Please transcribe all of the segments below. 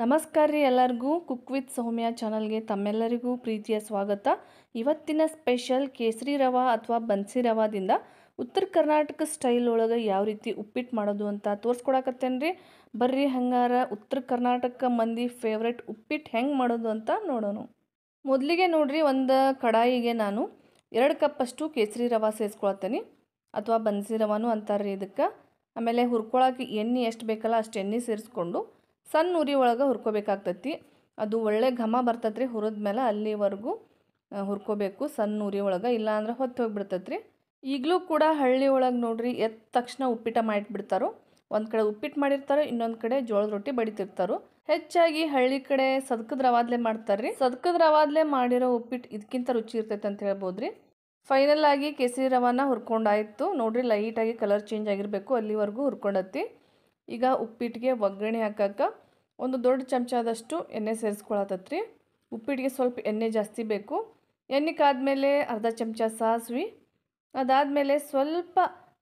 ನಮಸ್ಕಾರ ರೀ ಎಲ್ಲರಿಗೂ ಕುಕ್ ವಿತ್ ಸೌಮ್ಯ ಚಾನಲ್ಗೆ ತಮ್ಮೆಲ್ಲರಿಗೂ ಪ್ರೀತಿಯ ಸ್ವಾಗತ ಇವತ್ತಿನ ಸ್ಪೆಷಲ್ ಕೇಸರಿ ರವ ಅಥವಾ ಬನ್ಸಿ ರವಾದಿಂದ ಉತ್ತರ ಕರ್ನಾಟಕ ಸ್ಟೈಲ್ ಒಳಗೆ ಯಾವ ರೀತಿ ಉಪ್ಪಿಟ್ಟು ಮಾಡೋದು ಅಂತ ತೋರಿಸ್ಕೊಡಕತ್ತೇನೆ ರೀ ಬರ್ರಿ ಹಂಗಾರ ಉತ್ತರ ಕರ್ನಾಟಕ ಮಂದಿ ಫೇವ್ರೆಟ್ ಉಪ್ಪಿಟ್ಟು ಹೆಂಗೆ ಮಾಡೋದು ಅಂತ ನೋಡೋಣ ಮೊದಲಿಗೆ ನೋಡಿರಿ ಒಂದು ಕಡಾಯಿಗೆ ನಾನು ಎರಡು ಕಪ್ಪಷ್ಟು ಕೇಸರಿ ರವ ಸೇರಿಸ್ಕೊಳತ್ತೇನೆ ಅಥವಾ ಬನ್ಸಿ ರವಾನು ಅಂತಾರೆ ರೀ ಇದಕ್ಕೆ ಆಮೇಲೆ ಹುರ್ಕೊಳಕ್ಕೆ ಎಣ್ಣೆ ಎಷ್ಟು ಬೇಕಲ್ಲ ಅಷ್ಟು ಎಣ್ಣೆ ಸೇರಿಸ್ಕೊಂಡು ಸಣ್ಣ ಉರಿ ಒಳಗೆ ಹುರ್ಕೋಬೇಕಾಗ್ತತಿ ಅದು ಒಳ್ಳೆ ಘಮ ಬರ್ತತ್ರಿ ಮೇಲೆ ಅಲ್ಲಿವರೆಗೂ ಹುರ್ಕೋಬೇಕು ಸಣ್ಣ ಉರಿ ಒಳಗೆ ಇಲ್ಲಾಂದ್ರೆ ಹೊತ್ತು ಹೋಗಿಬಿಡ್ತೈತ್ರಿ ಈಗಲೂ ಕೂಡ ಹಳ್ಳಿ ಒಳಗೆ ನೋಡ್ರಿ ಎದ್ದ ತಕ್ಷಣ ಉಪ್ಪಿಟ ಮಾಡಿಟ್ಬಿಡ್ತಾರೋ ಒಂದು ಕಡೆ ಉಪ್ಪಿಟ್ಟು ಮಾಡಿರ್ತಾರೋ ಇನ್ನೊಂದು ಕಡೆ ಜೋಳದ ರೊಟ್ಟಿ ಬಡಿತಿರ್ತಾರೋ ಹೆಚ್ಚಾಗಿ ಹಳ್ಳಿ ಕಡೆ ಸದಕದ ರವಾದ್ಲೆ ಮಾಡ್ತಾರ್ರಿ ಸದಕದ ರವಾದಲೆ ಮಾಡಿರೋ ಉಪ್ಪಿಟ್ಟು ಇದಕ್ಕಿಂತ ರುಚಿ ಇರ್ತೈತೆ ಅಂತ ಹೇಳ್ಬೋದ್ರಿ ಫೈನಲ್ ಆಗಿ ಕೇಸರಿ ರವಾನ ಹುರ್ಕೊಂಡಾಯಿತು ನೋಡ್ರಿ ಲೈಟಾಗಿ ಕಲರ್ ಚೇಂಜ್ ಆಗಿರಬೇಕು ಅಲ್ಲಿವರೆಗೂ ಹುರ್ಕೊಂಡತ್ತಿ ಈಗ ಉಪ್ಪಿಟ್ಟಿಗೆ ಒಗ್ಗರಣೆ ಹಾಕಕ್ಕೆ ಒಂದು ದೊಡ್ಡ ಚಮಚದಷ್ಟು ಎಣ್ಣೆ ಸೇರಿಸ್ಕೊಳತ್ತತ್ರಿ ಉಪ್ಪಿಟ್ಟಿಗೆ ಸ್ವಲ್ಪ ಎಣ್ಣೆ ಜಾಸ್ತಿ ಬೇಕು ಎಣ್ಣೆ ಕಾದ್ಮೇಲೆ ಅರ್ಧ ಚಮಚ ಸಾಸಿವೆ ಅದಾದಮೇಲೆ ಸ್ವಲ್ಪ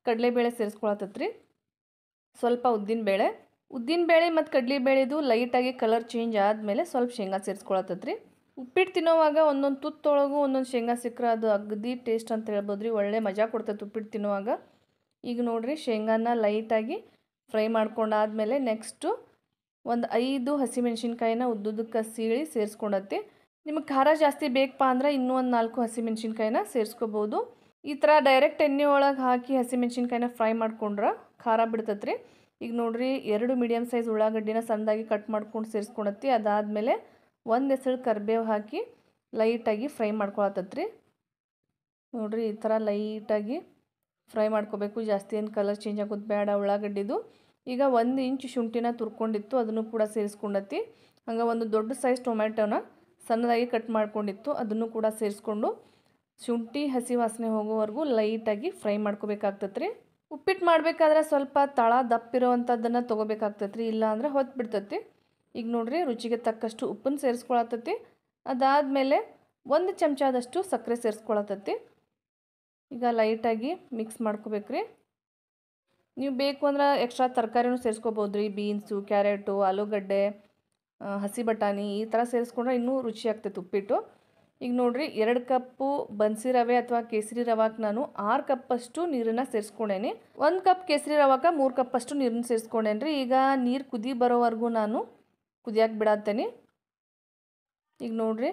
ಕಡಲೆಬೇಳೆ ಸೇರಿಸ್ಕೊಳತ್ತತ್ರಿ ಸ್ವಲ್ಪ ಉದ್ದಿನಬೇಳೆ ಉದ್ದಿನಬೇಳೆ ಮತ್ತು ಕಡಲೆಬೇಳೆದು ಲೈಟಾಗಿ ಕಲರ್ ಚೇಂಜ್ ಆದಮೇಲೆ ಸ್ವಲ್ಪ ಶೇಂಗಾ ಸೇರಿಸ್ಕೊಳತ್ತತ್ರಿ ಉಪ್ಪಿಟ್ಟು ತಿನ್ನೋವಾಗ ಒಂದೊಂದು ತುತ್ತೊಳಗೂ ಒಂದೊಂದು ಶೇಂಗಾ ಸಿಕ್ಕರೆ ಅದು ಅಗದಿ ಟೇಸ್ಟ್ ಅಂತ ಹೇಳ್ಬೋದು ರೀ ಒಳ್ಳೆ ಮಜಾ ಕೊಡ್ತೈತೆ ಉಪ್ಪಿಟ್ಟು ತಿನ್ನುವಾಗ ಈಗ ನೋಡಿರಿ ಶೇಂಗಾನ ಲೈಟಾಗಿ ಫ್ರೈ ಮಾಡ್ಕೊಂಡಾದಮೇಲೆ ನೆಕ್ಸ್ಟು ಒಂದು ಐದು ಹಸಿಮೆಣ್ಸಿನ್ಕಾಯಿನ ಉದ್ದುದಕ್ಕೆ ಸೀಳಿ ಸೇರಿಸ್ಕೊಂಡತ್ತಿ ನಿಮಗೆ ಖಾರ ಜಾಸ್ತಿ ಬೇಕಪ್ಪ ಅಂದ್ರೆ ಇನ್ನೂ ಒಂದು ನಾಲ್ಕು ಹಸಿಮೆಣ್ಸಿನ್ಕಾಯಿನ ಸೇರಿಸ್ಕೋಬೋದು ಈ ಥರ ಡೈರೆಕ್ಟ್ ಎಣ್ಣೆ ಒಳಗೆ ಹಾಕಿ ಹಸಿಮೆಣ್ಸಿನ್ಕಾಯಿನ ಫ್ರೈ ಮಾಡ್ಕೊಂಡ್ರೆ ಖಾರ ಬಿಡ್ತತ್ರಿ ಈಗ ನೋಡ್ರಿ ಎರಡು ಮೀಡಿಯಮ್ ಸೈಜ್ ಉಳ್ಳಾಗಡ್ಡಿನ ಸಣ್ಣದಾಗಿ ಕಟ್ ಮಾಡ್ಕೊಂಡು ಸೇರಿಸ್ಕೊಳತ್ತಿ ಅದಾದಮೇಲೆ ಒಂದು ಹೆಸರು ಕರಿಬೇವು ಹಾಕಿ ಲೈಟಾಗಿ ಫ್ರೈ ಮಾಡ್ಕೊಳತ್ತತ್ರಿ ನೋಡ್ರಿ ಈ ಥರ ಲೈಟಾಗಿ ಫ್ರೈ ಮಾಡ್ಕೋಬೇಕು ಜಾಸ್ತಿ ಏನು ಕಲರ್ ಚೇಂಜ್ ಆಗೋದು ಬೇಡ ಉಳ್ಳಾಗಡ್ಡಿದು ಈಗ ಒಂದು ಇಂಚು ಶುಂಠಿನ ತುರ್ಕೊಂಡಿತ್ತು ಅದನ್ನು ಕೂಡ ಸೇರಿಸ್ಕೊಂಡತಿ ಹಂಗೆ ಒಂದು ದೊಡ್ಡ ಸೈಜ್ ಟೊಮ್ಯಾಟೋನ ಸಣ್ಣದಾಗಿ ಕಟ್ ಮಾಡ್ಕೊಂಡಿತ್ತು ಅದನ್ನು ಕೂಡ ಸೇರಿಸ್ಕೊಂಡು ಶುಂಠಿ ಹಸಿ ವಾಸನೆ ಹೋಗೋವರೆಗೂ ಲೈಟಾಗಿ ಫ್ರೈ ಮಾಡ್ಕೋಬೇಕಾಗ್ತದೆ ರೀ ಉಪ್ಪಿಟ್ಟು ಮಾಡಬೇಕಾದ್ರೆ ಸ್ವಲ್ಪ ತಳ ದಪ್ಪಿರೋವಂಥದ್ದನ್ನು ತೊಗೋಬೇಕಾಗ್ತದೆ ರೀ ಅಂದರೆ ಹೊತ್ತು ಬಿಡ್ತತಿ ಈಗ ನೋಡಿರಿ ರುಚಿಗೆ ತಕ್ಕಷ್ಟು ಉಪ್ಪನ್ನು ಸೇರಿಸ್ಕೊಳತ್ತೈತಿ ಅದಾದಮೇಲೆ ಒಂದು ಚಮಚದಷ್ಟು ಸಕ್ಕರೆ ಸೇರಿಸ್ಕೊಳತ್ತತಿ ಈಗ ಲೈಟಾಗಿ ಮಿಕ್ಸ್ ರೀ ನೀವು ಬೇಕು ಅಂದ್ರೆ ಎಕ್ಸ್ಟ್ರಾ ತರಕಾರಿನೂ ಸೇರಿಸ್ಕೋಬೋದು ರೀ ಬೀನ್ಸು ಕ್ಯಾರೆಟು ಆಲೂಗಡ್ಡೆ ಹಸಿ ಬಟಾಣಿ ಈ ಥರ ಸೇರಿಸ್ಕೊಂಡ್ರೆ ಇನ್ನೂ ರುಚಿ ಆಗ್ತೈತೆ ಉಪ್ಪಿಟ್ಟು ಈಗ ನೋಡಿರಿ ಎರಡು ಕಪ್ಪು ಬನ್ಸಿ ರವೆ ಅಥವಾ ಕೇಸರಿ ರವಾಕ್ಕೆ ನಾನು ಆರು ಕಪ್ಪಷ್ಟು ನೀರನ್ನು ಸೇರಿಸ್ಕೊಂಡೇನಿ ಒಂದು ಕಪ್ ಕೇಸರಿ ರವಾಕ ಮೂರು ಕಪ್ಪಷ್ಟು ನೀರನ್ನು ಸೇರಿಸ್ಕೊಂಡೇನಿ ಈಗ ನೀರು ಕುದಿ ಬರೋವರೆಗೂ ನಾನು ಕುದಿಯಕ್ಕೆ ಬಿಡತ್ತೇನೆ ಈಗ ನೋಡಿರಿ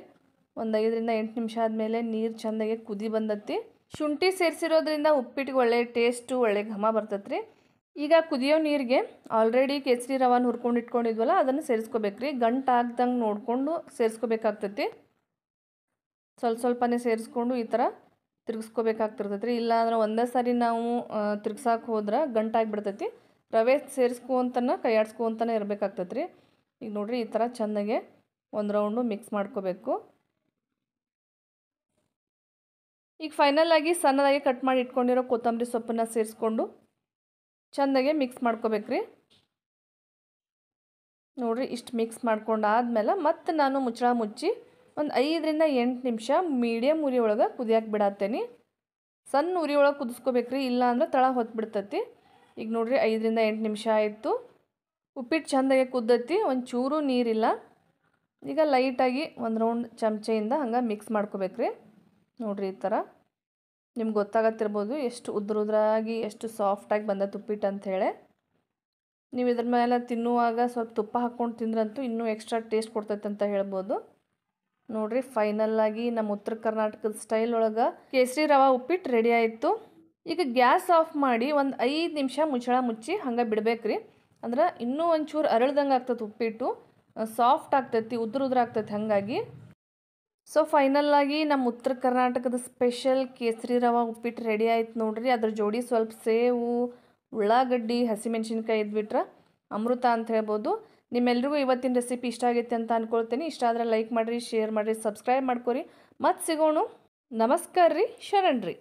ಒಂದು ಐದರಿಂದ ಎಂಟು ನಿಮಿಷ ಆದಮೇಲೆ ನೀರು ಚೆಂದಾಗಿ ಕುದಿ ಬಂದತ್ತಿ ಶುಂಠಿ ಸೇರಿಸಿರೋದ್ರಿಂದ ಉಪ್ಪಿಟ್ಟಿಗೆ ಒಳ್ಳೆ ಟೇಸ್ಟು ಒಳ್ಳೆ ಘಮ ಬರ್ತೈತೆ ರೀ ಈಗ ಕುದಿಯೋ ನೀರಿಗೆ ಆಲ್ರೆಡಿ ಕೇಸರಿ ರವಾನ ಹುರ್ಕೊಂಡು ಇಟ್ಕೊಂಡಿದ್ವಲ್ಲ ಅದನ್ನು ಸೇರಿಸ್ಕೋಬೇಕು ರೀ ಗಂಟಾಗ್ದಂಗೆ ನೋಡಿಕೊಂಡು ಸೇರಿಸ್ಕೋಬೇಕಾಗ್ತೈತಿ ಸ್ವಲ್ಪ ಸ್ವಲ್ಪನೇ ಸೇರಿಸ್ಕೊಂಡು ಈ ಥರ ತಿರ್ಗಿಸ್ಕೋಬೇಕಾಗ್ತಿರ್ತೈತೆ ರೀ ಅಂದ್ರೆ ಒಂದೇ ಸಾರಿ ನಾವು ತಿರ್ಗ್ಸಕ್ಕೆ ಹೋದ್ರೆ ಗಂಟಾಗಿಬಿಡ್ತೈತಿ ರವೆ ಸೇರಿಸ್ಕೊಂತನ ಕೈಯಾಡ್ಸ್ಕೊಂತನ ಇರಬೇಕಾಗ್ತೈತೆ ರೀ ಈಗ ನೋಡಿರಿ ಈ ಥರ ಚೆನ್ನಾಗೆ ಒಂದು ರೌಂಡು ಮಿಕ್ಸ್ ಮಾಡ್ಕೋಬೇಕು ಈಗ ಫೈನಲ್ ಆಗಿ ಸಣ್ಣದಾಗಿ ಕಟ್ ಮಾಡಿ ಇಟ್ಕೊಂಡಿರೋ ಕೊತ್ತಂಬರಿ ಸೊಪ್ಪನ್ನು ಸೇರಿಸ್ಕೊಂಡು ಚೆಂದಾಗೆ ಮಿಕ್ಸ್ ಮಾಡ್ಕೋಬೇಕ್ರಿ ನೋಡಿರಿ ಇಷ್ಟು ಮಿಕ್ಸ್ ಮಾಡ್ಕೊಂಡಾದ್ಮೇಲೆ ಮತ್ತೆ ನಾನು ಮುಚ್ಚಳ ಮುಚ್ಚಿ ಒಂದು ಐದರಿಂದ ಎಂಟು ನಿಮಿಷ ಮೀಡಿಯಮ್ ಉರಿ ಒಳಗೆ ಕುದಿಯಕ್ಕೆ ಬಿಡತ್ತೇನೆ ಸಣ್ಣ ಉರಿ ಒಳಗೆ ಕುದಿಸ್ಕೋಬೇಕ್ರಿ ಇಲ್ಲಾಂದ್ರೆ ತಳ ಹೊತ್ತು ಬಿಡ್ತತಿ ಈಗ ನೋಡಿರಿ ಐದರಿಂದ ಎಂಟು ನಿಮಿಷ ಆಯಿತು ಉಪ್ಪಿಟ್ಟು ಚೆಂದಾಗೆ ಕುದ್ದತಿ ಒಂದು ಚೂರು ನೀರಿಲ್ಲ ಈಗ ಲೈಟಾಗಿ ಒಂದು ರೌಂಡ್ ಚಮಚೆಯಿಂದ ಹಂಗೆ ಮಿಕ್ಸ್ ರೀ ನೋಡಿರಿ ಈ ಥರ ನಿಮ್ಗೆ ಗೊತ್ತಾಗತ್ತಿರ್ಬೋದು ಎಷ್ಟು ಉದ್ರುದ್ರಾಗಿ ಎಷ್ಟು ಸಾಫ್ಟಾಗಿ ಬಂದ ತುಪ್ಪಿಟ್ಟು ಅಂಥೇಳಿ ನೀವು ಇದ್ರ ಮೇಲೆ ತಿನ್ನುವಾಗ ಸ್ವಲ್ಪ ತುಪ್ಪ ಹಾಕ್ಕೊಂಡು ತಿಂದ್ರಂತೂ ಇನ್ನೂ ಎಕ್ಸ್ಟ್ರಾ ಟೇಸ್ಟ್ ಕೊಡ್ತೈತೆ ಅಂತ ಹೇಳ್ಬೋದು ನೋಡಿರಿ ಆಗಿ ನಮ್ಮ ಉತ್ತರ ಕರ್ನಾಟಕದ ಸ್ಟೈಲ್ ಒಳಗೆ ಕೇಸರಿ ರವೆ ಉಪ್ಪಿಟ್ಟು ರೆಡಿ ಆಯಿತು ಈಗ ಗ್ಯಾಸ್ ಆಫ್ ಮಾಡಿ ಒಂದು ಐದು ನಿಮಿಷ ಮುಚ್ಚಳ ಮುಚ್ಚಿ ಹಂಗೆ ಬಿಡಬೇಕ್ರಿ ಅಂದ್ರೆ ಇನ್ನೂ ಒಂಚೂರು ಅರಳ್ದಂಗೆ ಆಗ್ತೈತೆ ಉಪ್ಪಿಟ್ಟು ಸಾಫ್ಟ್ ಆಗ್ತೈತಿ ಉದ್ರ ಉದ್ರ ಆಗ್ತೈತಿ ಹಾಗಾಗಿ ಸೊ ಫೈನಲ್ಲಾಗಿ ನಮ್ಮ ಉತ್ತರ ಕರ್ನಾಟಕದ ಸ್ಪೆಷಲ್ ಕೇಸರಿ ರವೆ ಉಪ್ಪಿಟ್ಟು ರೆಡಿ ಆಯ್ತು ನೋಡ್ರಿ ಅದ್ರ ಜೋಡಿ ಸ್ವಲ್ಪ ಸೇವು ಉಳ್ಳಾಗಡ್ಡಿ ಹಸಿಮೆಣ್ಸಿನ್ಕಾಯಿ ಇದ್ಬಿಟ್ರೆ ಅಮೃತ ಅಂತ ಹೇಳ್ಬೋದು ನಿಮ್ಮೆಲ್ರಿಗೂ ಇವತ್ತಿನ ರೆಸಿಪಿ ಇಷ್ಟ ಆಗೈತೆ ಅಂತ ಅನ್ಕೊಳ್ತೀನಿ ಇಷ್ಟ ಆದರೆ ಲೈಕ್ ಮಾಡಿರಿ ಶೇರ್ ಮಾಡಿರಿ ಸಬ್ಸ್ಕ್ರೈಬ್ ಮಾಡ್ಕೊರಿ ಮತ್ತು ಸಿಗೋಣ ನಮಸ್ಕಾರ ರೀ ಶರಣ್ರಿ